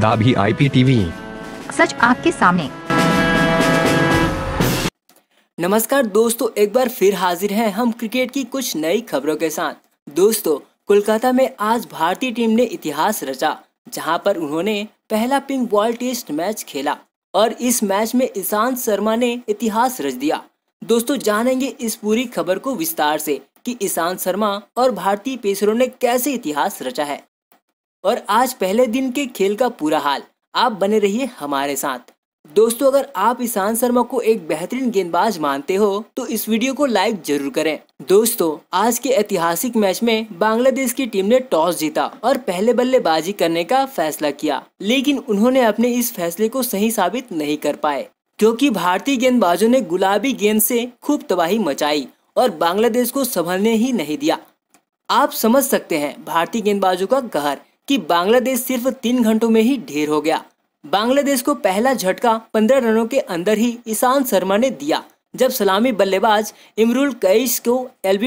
आदा भी आईपीटीवी सच आपके सामने नमस्कार दोस्तों एक बार फिर हाजिर हैं हम क्रिकेट की कुछ नई खबरों के साथ दोस्तों कोलकाता में आज भारतीय टीम ने इतिहास रचा जहां पर उन्होंने पहला पिंक बॉल टेस्ट मैच खेला और इस मैच में ईशांत शर्मा ने इतिहास रच दिया दोस्तों जानेंगे इस पूरी खबर को विस्तार से कि ईशांत शर्मा और भारतीय पेसरों ने कैसे इतिहास रचा है और आज पहले दिन के खेल का पूरा हाल आप बने रहिए हमारे साथ दोस्तों अगर आप ईशान शर्मा को एक बेहतरीन गेंदबाज मानते हो तो इस वीडियो को लाइक जरूर करें दोस्तों आज के ऐतिहासिक मैच में बांग्लादेश की टीम ने टॉस जीता और पहले बल्लेबाजी करने का फैसला किया लेकिन उन्होंने अपने इस फैसले को सही साबित नहीं कर पाए क्योंकि भारतीय गेंदबाजों ने गुलाबी गेंद से खूब तबाही मचाई और बांग्लादेश को संभलने ही नहीं दिया आप समझ सकते हैं भारतीय गेंदबाजों का कहर कि बांग्लादेश सिर्फ तीन घंटों में ही ढेर हो गया बांग्लादेश को पहला झटका पंद्रह रनों के अंदर ही ईशान शर्मा ने दिया जब सलामी बल्लेबाज इमरुल कैश को एल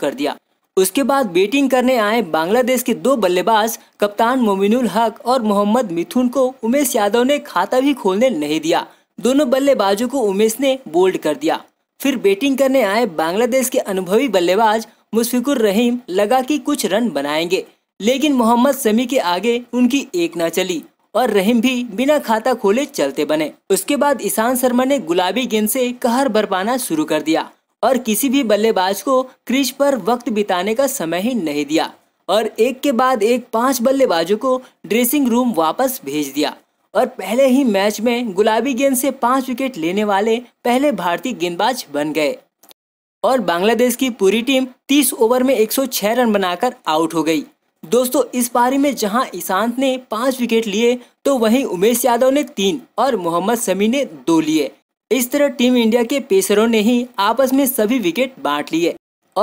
कर दिया उसके बाद बैटिंग करने आए बांग्लादेश के दो बल्लेबाज कप्तान मोमिनुल हक और मोहम्मद मिथुन को उमेश यादव ने खाता भी खोलने नहीं दिया दोनों बल्लेबाजों को उमेश ने बोल्ड कर दिया फिर बैटिंग करने आए बांग्लादेश के अनुभवी बल्लेबाज मुशफिकुर रहीम लगा कि कुछ रन बनाएंगे लेकिन मोहम्मद समी के आगे उनकी एक न चली और रहीम भी बिना खाता खोले चलते बने उसके बाद ईशान शर्मा ने गुलाबी गेंद से कहर बरपाना शुरू कर दिया और किसी भी बल्लेबाज को क्रीज पर वक्त बिताने का समय ही नहीं दिया और एक के बाद एक पांच बल्लेबाजों को ड्रेसिंग रूम वापस भेज दिया और पहले ही मैच में गुलाबी गेंद से पांच विकेट लेने वाले पहले भारतीय गेंदबाज बन गए और बांग्लादेश की पूरी टीम 30 ओवर में 106 रन बनाकर आउट हो गई दोस्तों इस पारी में जहां ईशांत ने पाँच विकेट लिए तो वहीं उमेश यादव ने तीन और मोहम्मद शमी ने दो लिए इस तरह टीम इंडिया के पेसरों ने ही आपस में सभी विकेट बांट लिए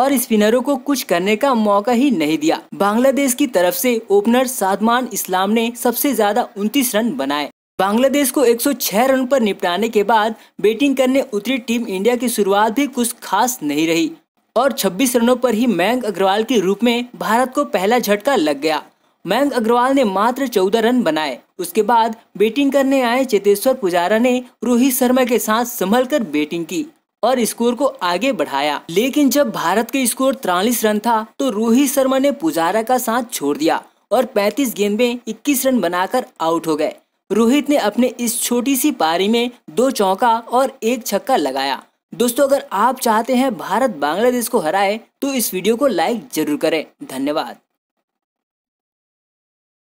और स्पिनरों को कुछ करने का मौका ही नहीं दिया बांग्लादेश की तरफ से ओपनर सादमान इस्लाम ने सबसे ज्यादा उनतीस रन बनाए बांग्लादेश को 106 रन पर निपटाने के बाद बैटिंग करने उतरी टीम इंडिया की शुरुआत भी कुछ खास नहीं रही और 26 रनों पर ही मयंक अग्रवाल के रूप में भारत को पहला झटका लग गया मयंक अग्रवाल ने मात्र 14 रन बनाए उसके बाद बैटिंग करने आए चेतेश्वर पुजारा ने रोहित शर्मा के साथ संभल कर बैटिंग की और स्कोर को आगे बढ़ाया लेकिन जब भारत का स्कोर तिरालीस रन था तो रोहित शर्मा ने पुजारा का साथ छोड़ दिया और 35 गेंद में 21 रन बनाकर आउट हो गए रोहित ने अपने इस छोटी सी पारी में दो चौका और एक छक्का लगाया दोस्तों अगर आप चाहते हैं भारत बांग्लादेश को हराए तो इस वीडियो को लाइक जरूर करें धन्यवाद